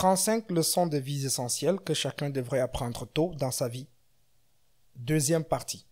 35 leçons de vie essentielles que chacun devrait apprendre tôt dans sa vie. Deuxième partie.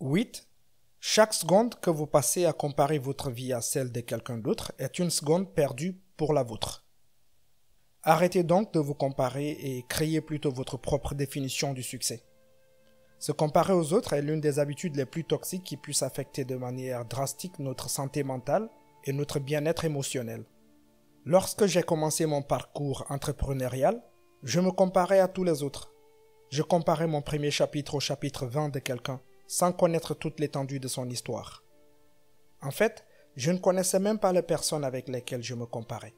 8. Chaque seconde que vous passez à comparer votre vie à celle de quelqu'un d'autre est une seconde perdue pour la vôtre. Arrêtez donc de vous comparer et créez plutôt votre propre définition du succès. Se comparer aux autres est l'une des habitudes les plus toxiques qui puissent affecter de manière drastique notre santé mentale et notre bien-être émotionnel. Lorsque j'ai commencé mon parcours entrepreneurial, je me comparais à tous les autres. Je comparais mon premier chapitre au chapitre 20 de quelqu'un, sans connaître toute l'étendue de son histoire. En fait, je ne connaissais même pas les personnes avec lesquelles je me comparais.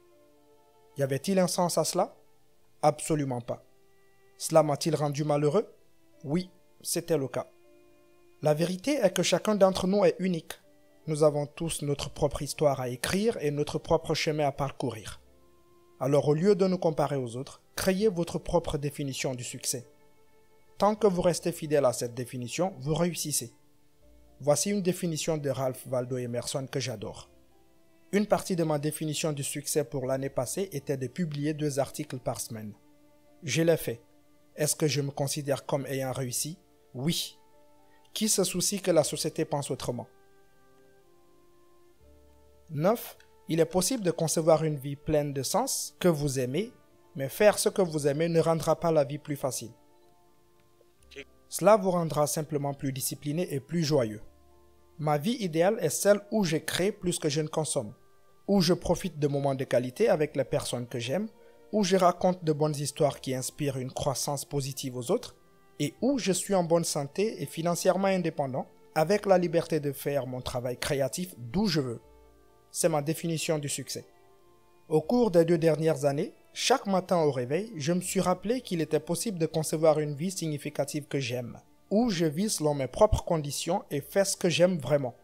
Y avait-il un sens à cela Absolument pas. Cela m'a-t-il rendu malheureux Oui, c'était le cas. La vérité est que chacun d'entre nous est unique, nous avons tous notre propre histoire à écrire et notre propre chemin à parcourir. Alors au lieu de nous comparer aux autres, créez votre propre définition du succès. Tant que vous restez fidèle à cette définition, vous réussissez. Voici une définition de Ralph Waldo Emerson que j'adore. Une partie de ma définition du succès pour l'année passée était de publier deux articles par semaine. Je l'ai fait. Est-ce que je me considère comme ayant réussi Oui. Qui se soucie que la société pense autrement 9. Il est possible de concevoir une vie pleine de sens que vous aimez, mais faire ce que vous aimez ne rendra pas la vie plus facile. Cela vous rendra simplement plus discipliné et plus joyeux. Ma vie idéale est celle où je crée plus que je ne consomme, où je profite de moments de qualité avec les personnes que j'aime, où je raconte de bonnes histoires qui inspirent une croissance positive aux autres, et où je suis en bonne santé et financièrement indépendant, avec la liberté de faire mon travail créatif d'où je veux c'est ma définition du succès. Au cours des deux dernières années, chaque matin au réveil, je me suis rappelé qu'il était possible de concevoir une vie significative que j'aime, où je vis selon mes propres conditions et fais ce que j'aime vraiment.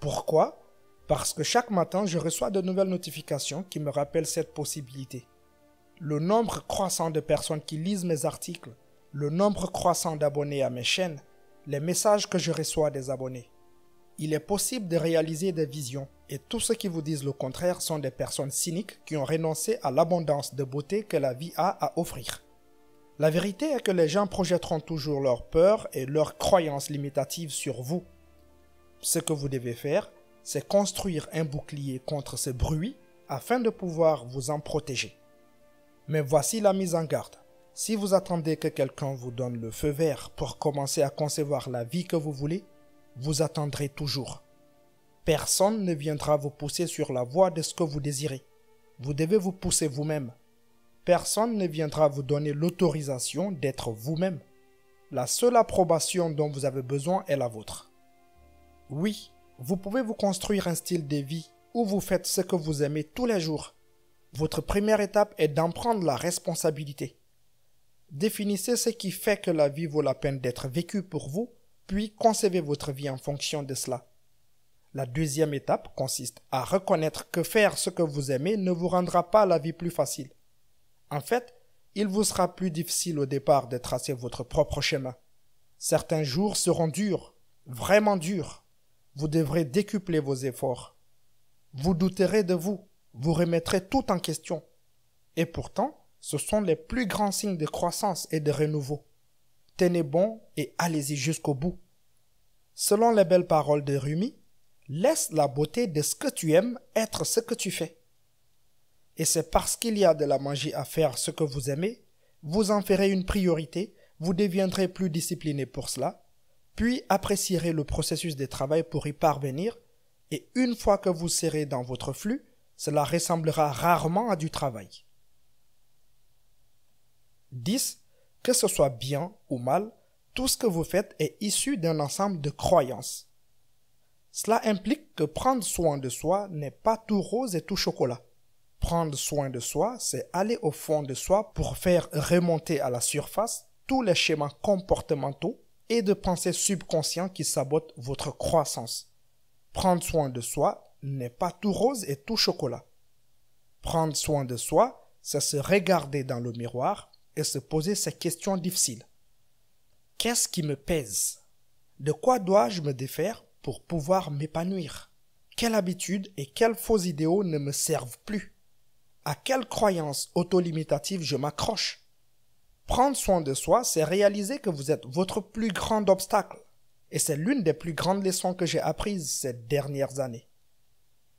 Pourquoi Parce que chaque matin, je reçois de nouvelles notifications qui me rappellent cette possibilité. Le nombre croissant de personnes qui lisent mes articles, le nombre croissant d'abonnés à mes chaînes, les messages que je reçois des abonnés il est possible de réaliser des visions et tous ceux qui vous disent le contraire sont des personnes cyniques qui ont renoncé à l'abondance de beauté que la vie a à offrir. La vérité est que les gens projetteront toujours leur peur et leurs croyances limitatives sur vous. Ce que vous devez faire, c'est construire un bouclier contre ce bruit afin de pouvoir vous en protéger. Mais voici la mise en garde. Si vous attendez que quelqu'un vous donne le feu vert pour commencer à concevoir la vie que vous voulez, vous attendrez toujours. Personne ne viendra vous pousser sur la voie de ce que vous désirez. Vous devez vous pousser vous-même. Personne ne viendra vous donner l'autorisation d'être vous-même. La seule approbation dont vous avez besoin est la vôtre. Oui, vous pouvez vous construire un style de vie où vous faites ce que vous aimez tous les jours. Votre première étape est d'en prendre la responsabilité. Définissez ce qui fait que la vie vaut la peine d'être vécue pour vous puis concevez votre vie en fonction de cela. La deuxième étape consiste à reconnaître que faire ce que vous aimez ne vous rendra pas la vie plus facile. En fait, il vous sera plus difficile au départ de tracer votre propre chemin. Certains jours seront durs, vraiment durs. Vous devrez décupler vos efforts. Vous douterez de vous, vous remettrez tout en question. Et pourtant, ce sont les plus grands signes de croissance et de renouveau. Tenez bon et allez-y jusqu'au bout selon les belles paroles de Rumi, laisse la beauté de ce que tu aimes être ce que tu fais. Et c'est parce qu'il y a de la magie à faire ce que vous aimez, vous en ferez une priorité, vous deviendrez plus discipliné pour cela, puis apprécierez le processus de travail pour y parvenir, et une fois que vous serez dans votre flux, cela ressemblera rarement à du travail. 10. Que ce soit bien ou mal, tout ce que vous faites est issu d'un ensemble de croyances. Cela implique que prendre soin de soi n'est pas tout rose et tout chocolat. Prendre soin de soi, c'est aller au fond de soi pour faire remonter à la surface tous les schémas comportementaux et de pensées subconscientes qui sabotent votre croissance. Prendre soin de soi n'est pas tout rose et tout chocolat. Prendre soin de soi, c'est se regarder dans le miroir et se poser ces questions difficiles. Qu'est-ce qui me pèse De quoi dois-je me défaire pour pouvoir m'épanouir Quelles habitudes et quels faux idéaux ne me servent plus À quelles croyances autolimitatives je m'accroche Prendre soin de soi, c'est réaliser que vous êtes votre plus grand obstacle. Et c'est l'une des plus grandes leçons que j'ai apprises ces dernières années.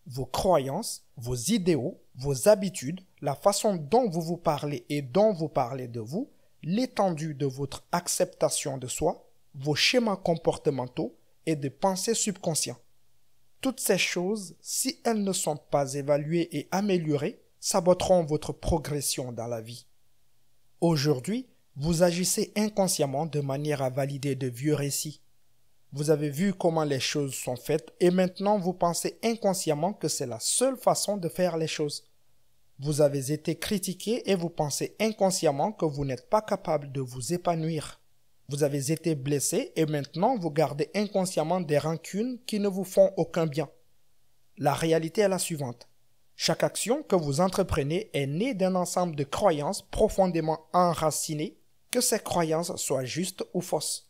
Vos croyances, vos idéaux, vos habitudes, la façon dont vous vous parlez et dont vous parlez de vous l'étendue de votre acceptation de soi, vos schémas comportementaux et de pensées subconscients. Toutes ces choses, si elles ne sont pas évaluées et améliorées, saboteront votre progression dans la vie. Aujourd'hui, vous agissez inconsciemment de manière à valider de vieux récits. Vous avez vu comment les choses sont faites et maintenant vous pensez inconsciemment que c'est la seule façon de faire les choses. Vous avez été critiqué et vous pensez inconsciemment que vous n'êtes pas capable de vous épanouir. Vous avez été blessé et maintenant vous gardez inconsciemment des rancunes qui ne vous font aucun bien. La réalité est la suivante. Chaque action que vous entreprenez est née d'un ensemble de croyances profondément enracinées, que ces croyances soient justes ou fausses.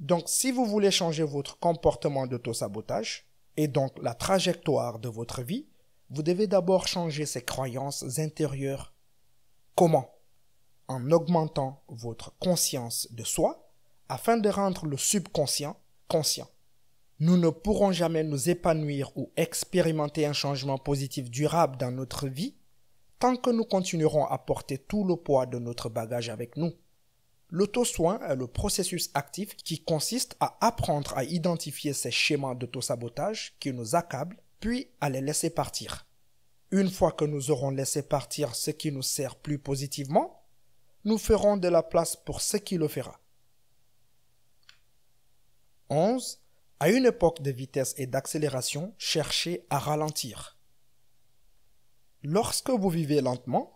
Donc si vous voulez changer votre comportement d'autosabotage, et donc la trajectoire de votre vie, vous devez d'abord changer ces croyances intérieures. Comment En augmentant votre conscience de soi afin de rendre le subconscient conscient. Nous ne pourrons jamais nous épanouir ou expérimenter un changement positif durable dans notre vie tant que nous continuerons à porter tout le poids de notre bagage avec nous. L'auto-soin est le processus actif qui consiste à apprendre à identifier ces schémas auto-sabotage qui nous accablent puis à les laisser partir. Une fois que nous aurons laissé partir ce qui nous sert plus positivement, nous ferons de la place pour ce qui le fera. 11. À une époque de vitesse et d'accélération, cherchez à ralentir. Lorsque vous vivez lentement,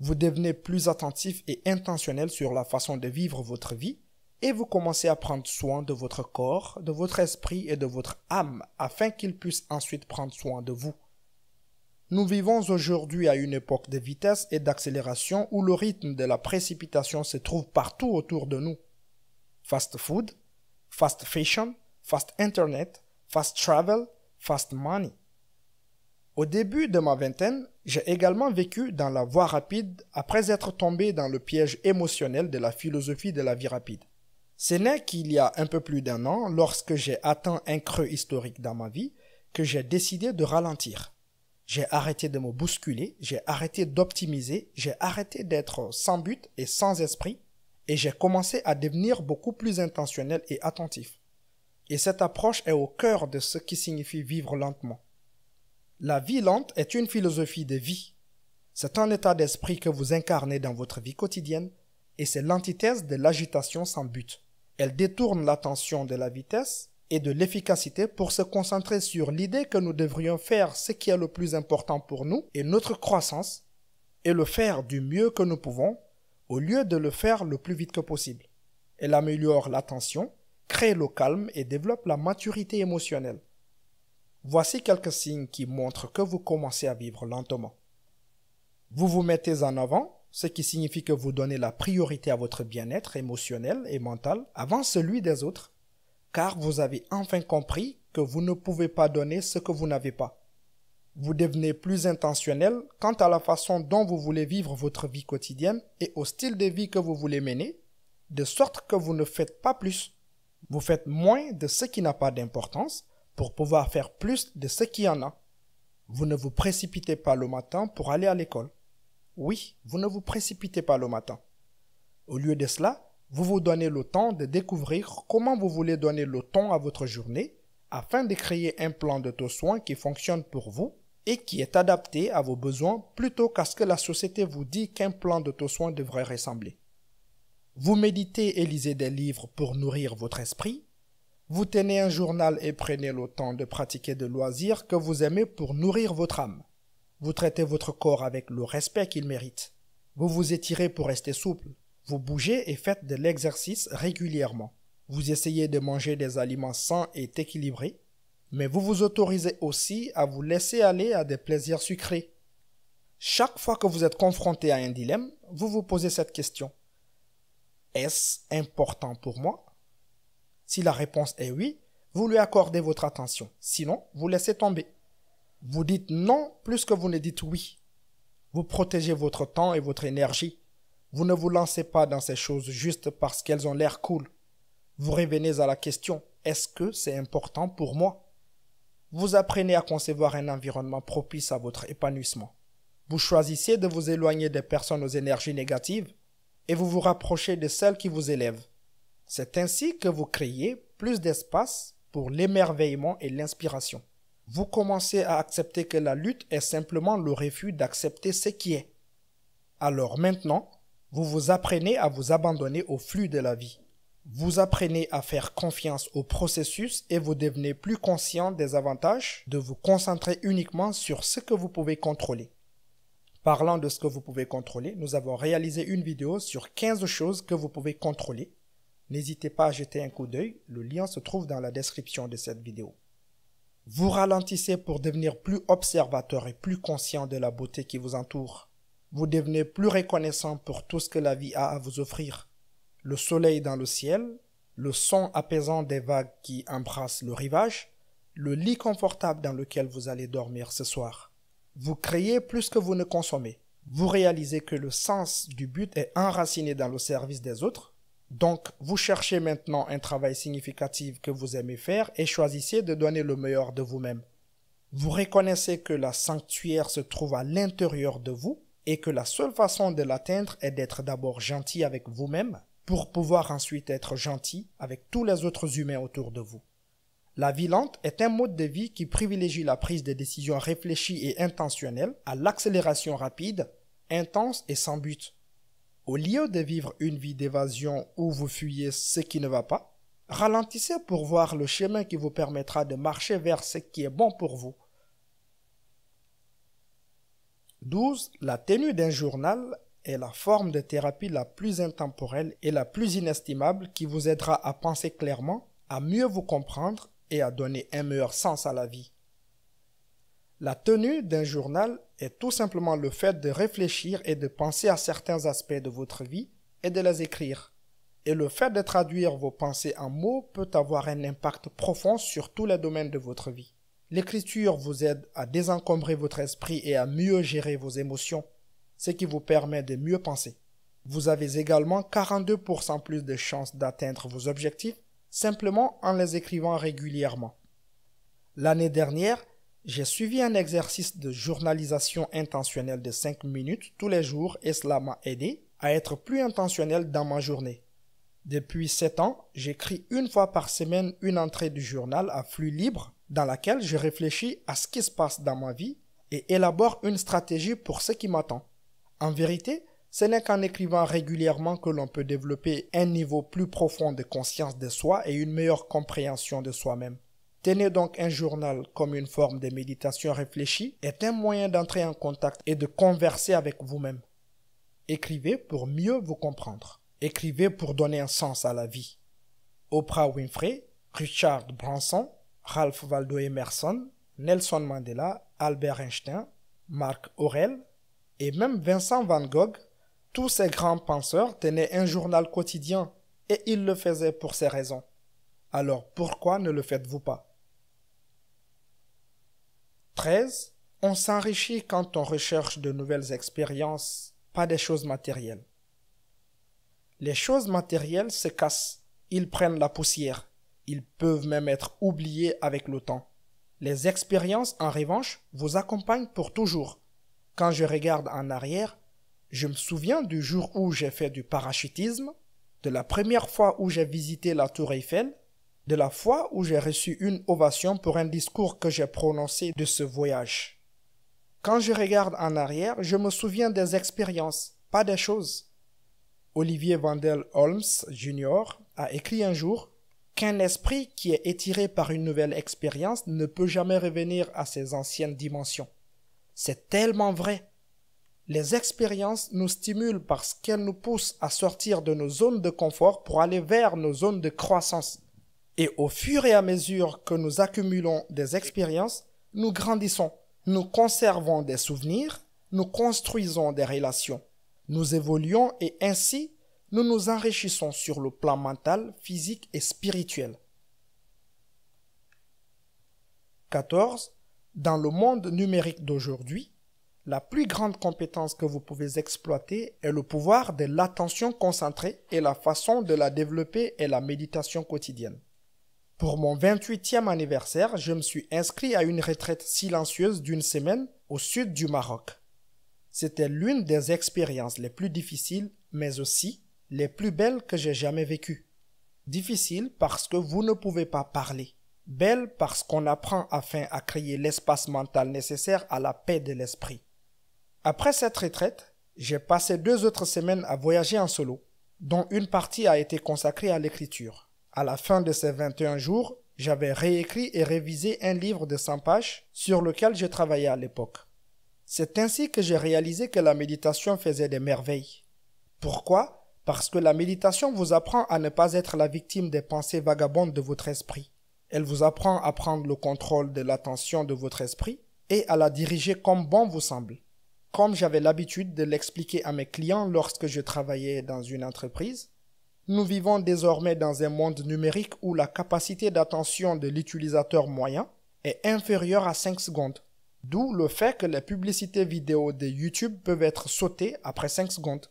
vous devenez plus attentif et intentionnel sur la façon de vivre votre vie et vous commencez à prendre soin de votre corps, de votre esprit et de votre âme afin qu'ils puissent ensuite prendre soin de vous. Nous vivons aujourd'hui à une époque de vitesse et d'accélération où le rythme de la précipitation se trouve partout autour de nous. Fast food, fast fashion, fast internet, fast travel, fast money. Au début de ma vingtaine, j'ai également vécu dans la voie rapide après être tombé dans le piège émotionnel de la philosophie de la vie rapide. Ce n'est qu'il y a un peu plus d'un an, lorsque j'ai atteint un creux historique dans ma vie, que j'ai décidé de ralentir. J'ai arrêté de me bousculer, j'ai arrêté d'optimiser, j'ai arrêté d'être sans but et sans esprit, et j'ai commencé à devenir beaucoup plus intentionnel et attentif. Et cette approche est au cœur de ce qui signifie vivre lentement. La vie lente est une philosophie de vie. C'est un état d'esprit que vous incarnez dans votre vie quotidienne, et c'est l'antithèse de l'agitation sans but. Elle détourne l'attention de la vitesse et de l'efficacité pour se concentrer sur l'idée que nous devrions faire ce qui est le plus important pour nous et notre croissance et le faire du mieux que nous pouvons au lieu de le faire le plus vite que possible. Elle améliore l'attention, crée le calme et développe la maturité émotionnelle. Voici quelques signes qui montrent que vous commencez à vivre lentement. Vous vous mettez en avant ce qui signifie que vous donnez la priorité à votre bien-être émotionnel et mental avant celui des autres, car vous avez enfin compris que vous ne pouvez pas donner ce que vous n'avez pas. Vous devenez plus intentionnel quant à la façon dont vous voulez vivre votre vie quotidienne et au style de vie que vous voulez mener, de sorte que vous ne faites pas plus. Vous faites moins de ce qui n'a pas d'importance pour pouvoir faire plus de ce qui en a. Vous ne vous précipitez pas le matin pour aller à l'école. Oui, vous ne vous précipitez pas le matin. Au lieu de cela, vous vous donnez le temps de découvrir comment vous voulez donner le temps à votre journée afin de créer un plan de taux soins qui fonctionne pour vous et qui est adapté à vos besoins plutôt qu'à ce que la société vous dit qu'un plan de taux soins devrait ressembler. Vous méditez et lisez des livres pour nourrir votre esprit. Vous tenez un journal et prenez le temps de pratiquer des loisirs que vous aimez pour nourrir votre âme. Vous traitez votre corps avec le respect qu'il mérite. Vous vous étirez pour rester souple. Vous bougez et faites de l'exercice régulièrement. Vous essayez de manger des aliments sains et équilibrés, mais vous vous autorisez aussi à vous laisser aller à des plaisirs sucrés. Chaque fois que vous êtes confronté à un dilemme, vous vous posez cette question. Est-ce important pour moi Si la réponse est oui, vous lui accordez votre attention, sinon vous laissez tomber. Vous dites non plus que vous ne dites oui. Vous protégez votre temps et votre énergie. Vous ne vous lancez pas dans ces choses juste parce qu'elles ont l'air cool. Vous revenez à la question est-ce que c'est important pour moi Vous apprenez à concevoir un environnement propice à votre épanouissement. Vous choisissez de vous éloigner des personnes aux énergies négatives et vous vous rapprochez de celles qui vous élèvent. C'est ainsi que vous créez plus d'espace pour l'émerveillement et l'inspiration vous commencez à accepter que la lutte est simplement le refus d'accepter ce qui est. Alors maintenant, vous vous apprenez à vous abandonner au flux de la vie. Vous apprenez à faire confiance au processus et vous devenez plus conscient des avantages de vous concentrer uniquement sur ce que vous pouvez contrôler. Parlant de ce que vous pouvez contrôler, nous avons réalisé une vidéo sur 15 choses que vous pouvez contrôler. N'hésitez pas à jeter un coup d'œil, le lien se trouve dans la description de cette vidéo. Vous ralentissez pour devenir plus observateur et plus conscient de la beauté qui vous entoure. Vous devenez plus reconnaissant pour tout ce que la vie a à vous offrir. Le soleil dans le ciel, le son apaisant des vagues qui embrassent le rivage, le lit confortable dans lequel vous allez dormir ce soir. Vous créez plus que vous ne consommez. Vous réalisez que le sens du but est enraciné dans le service des autres donc, vous cherchez maintenant un travail significatif que vous aimez faire et choisissez de donner le meilleur de vous-même. Vous reconnaissez que la sanctuaire se trouve à l'intérieur de vous et que la seule façon de l'atteindre est d'être d'abord gentil avec vous-même pour pouvoir ensuite être gentil avec tous les autres humains autour de vous. La vie lente est un mode de vie qui privilégie la prise de décisions réfléchies et intentionnelles à l'accélération rapide, intense et sans but. Au lieu de vivre une vie d'évasion où vous fuyez ce qui ne va pas, ralentissez pour voir le chemin qui vous permettra de marcher vers ce qui est bon pour vous. 12. La tenue d'un journal est la forme de thérapie la plus intemporelle et la plus inestimable qui vous aidera à penser clairement, à mieux vous comprendre et à donner un meilleur sens à la vie. La tenue d'un journal est tout simplement le fait de réfléchir et de penser à certains aspects de votre vie et de les écrire. Et le fait de traduire vos pensées en mots peut avoir un impact profond sur tous les domaines de votre vie. L'écriture vous aide à désencombrer votre esprit et à mieux gérer vos émotions, ce qui vous permet de mieux penser. Vous avez également 42% plus de chances d'atteindre vos objectifs simplement en les écrivant régulièrement. L'année dernière, j'ai suivi un exercice de journalisation intentionnelle de 5 minutes tous les jours et cela m'a aidé à être plus intentionnel dans ma journée. Depuis sept ans, j'écris une fois par semaine une entrée du journal à flux libre dans laquelle je réfléchis à ce qui se passe dans ma vie et élabore une stratégie pour ce qui m'attend. En vérité, ce n'est qu'en écrivant régulièrement que l'on peut développer un niveau plus profond de conscience de soi et une meilleure compréhension de soi-même. Tenez donc un journal comme une forme de méditation réfléchie est un moyen d'entrer en contact et de converser avec vous-même. Écrivez pour mieux vous comprendre. Écrivez pour donner un sens à la vie. Oprah Winfrey, Richard Branson, Ralph Waldo Emerson, Nelson Mandela, Albert Einstein, Marc Aurel et même Vincent Van Gogh, tous ces grands penseurs tenaient un journal quotidien et ils le faisaient pour ces raisons. Alors pourquoi ne le faites-vous pas 13. On s'enrichit quand on recherche de nouvelles expériences, pas des choses matérielles. Les choses matérielles se cassent, ils prennent la poussière, ils peuvent même être oubliés avec le temps. Les expériences, en revanche, vous accompagnent pour toujours. Quand je regarde en arrière, je me souviens du jour où j'ai fait du parachutisme, de la première fois où j'ai visité la tour Eiffel, de la fois où j'ai reçu une ovation pour un discours que j'ai prononcé de ce voyage. Quand je regarde en arrière, je me souviens des expériences, pas des choses. Olivier Vandel Holmes Jr. a écrit un jour qu'un esprit qui est étiré par une nouvelle expérience ne peut jamais revenir à ses anciennes dimensions. C'est tellement vrai. Les expériences nous stimulent parce qu'elles nous poussent à sortir de nos zones de confort pour aller vers nos zones de croissance. Et au fur et à mesure que nous accumulons des expériences, nous grandissons, nous conservons des souvenirs, nous construisons des relations, nous évoluons et ainsi nous nous enrichissons sur le plan mental, physique et spirituel. 14. Dans le monde numérique d'aujourd'hui, la plus grande compétence que vous pouvez exploiter est le pouvoir de l'attention concentrée et la façon de la développer est la méditation quotidienne. Pour mon 28e anniversaire, je me suis inscrit à une retraite silencieuse d'une semaine au sud du Maroc. C'était l'une des expériences les plus difficiles, mais aussi les plus belles que j'ai jamais vécues. Difficile parce que vous ne pouvez pas parler. Belle parce qu'on apprend afin à créer l'espace mental nécessaire à la paix de l'esprit. Après cette retraite, j'ai passé deux autres semaines à voyager en solo, dont une partie a été consacrée à l'écriture. À la fin de ces 21 jours, j'avais réécrit et révisé un livre de 100 pages sur lequel je travaillais à l'époque. C'est ainsi que j'ai réalisé que la méditation faisait des merveilles. Pourquoi Parce que la méditation vous apprend à ne pas être la victime des pensées vagabondes de votre esprit. Elle vous apprend à prendre le contrôle de l'attention de votre esprit et à la diriger comme bon vous semble. Comme j'avais l'habitude de l'expliquer à mes clients lorsque je travaillais dans une entreprise, nous vivons désormais dans un monde numérique où la capacité d'attention de l'utilisateur moyen est inférieure à 5 secondes. D'où le fait que les publicités vidéo de YouTube peuvent être sautées après 5 secondes.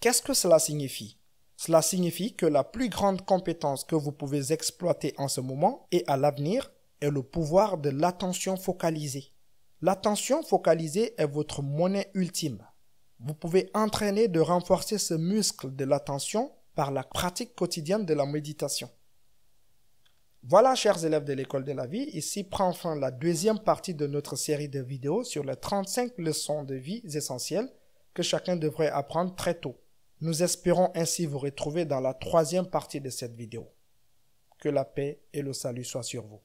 Qu'est-ce que cela signifie Cela signifie que la plus grande compétence que vous pouvez exploiter en ce moment et à l'avenir est le pouvoir de l'attention focalisée. L'attention focalisée est votre monnaie ultime. Vous pouvez entraîner de renforcer ce muscle de l'attention par la pratique quotidienne de la méditation. Voilà, chers élèves de l'école de la vie, ici prend fin la deuxième partie de notre série de vidéos sur les 35 leçons de vie essentielles que chacun devrait apprendre très tôt. Nous espérons ainsi vous retrouver dans la troisième partie de cette vidéo. Que la paix et le salut soient sur vous.